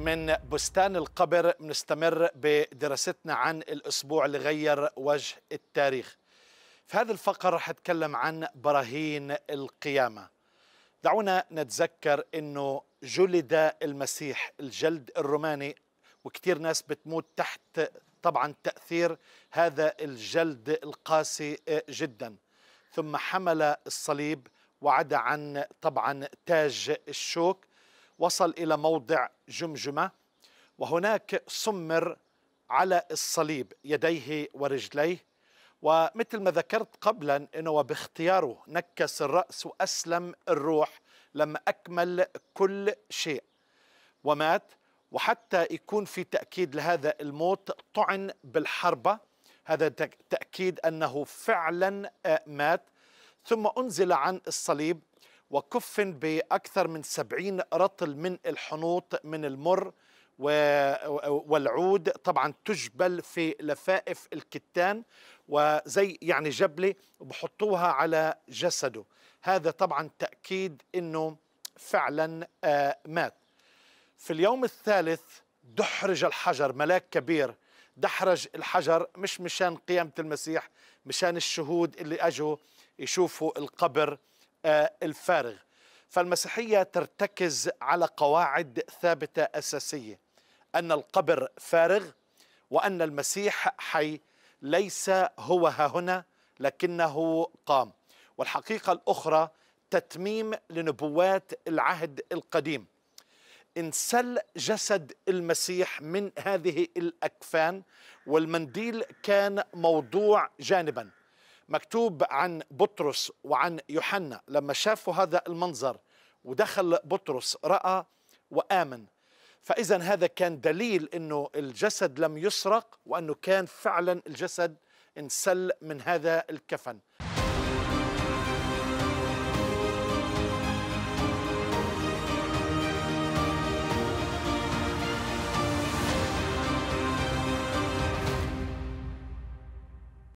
من بستان القبر بنستمر بدراستنا عن الأسبوع اللي غير وجه التاريخ في هذا الفقر رح أتكلم عن براهين القيامة دعونا نتذكر أنه جلد المسيح الجلد الروماني وكثير ناس بتموت تحت طبعا تأثير هذا الجلد القاسي آه، جدا ثم حمل الصليب وعدا عن طبعا تاج الشوك وصل إلى موضع جمجمة وهناك سمر على الصليب يديه ورجليه ومثل ما ذكرت قبلا انه باختياره نكس الراس واسلم الروح لما اكمل كل شيء ومات وحتى يكون في تاكيد لهذا الموت طعن بالحربه هذا تاكيد انه فعلا آه، مات ثم انزل عن الصليب وكفن بأكثر من سبعين رطل من الحنوط من المر والعود طبعا تجبل في لفائف الكتان وزي يعني جبلة وبحطوها على جسده هذا طبعا تأكيد أنه فعلا آه، مات في اليوم الثالث دحرج الحجر ملاك كبير دحرج الحجر مش مشان قيامة المسيح مشان الشهود اللي أجوا يشوفوا القبر آه، الفارغ فالمسيحيه ترتكز على قواعد ثابته اساسيه ان القبر فارغ وان المسيح حي ليس هو ها هنا لكنه قام والحقيقه الاخرى تتميم لنبوات العهد القديم انسل جسد المسيح من هذه الاكفان والمنديل كان موضوع جانبا مكتوب عن بطرس وعن يوحنا لما شافوا هذا المنظر ودخل بطرس راى وامن فاذا هذا كان دليل انه الجسد لم يسرق وانه كان فعلا الجسد انسل من هذا الكفن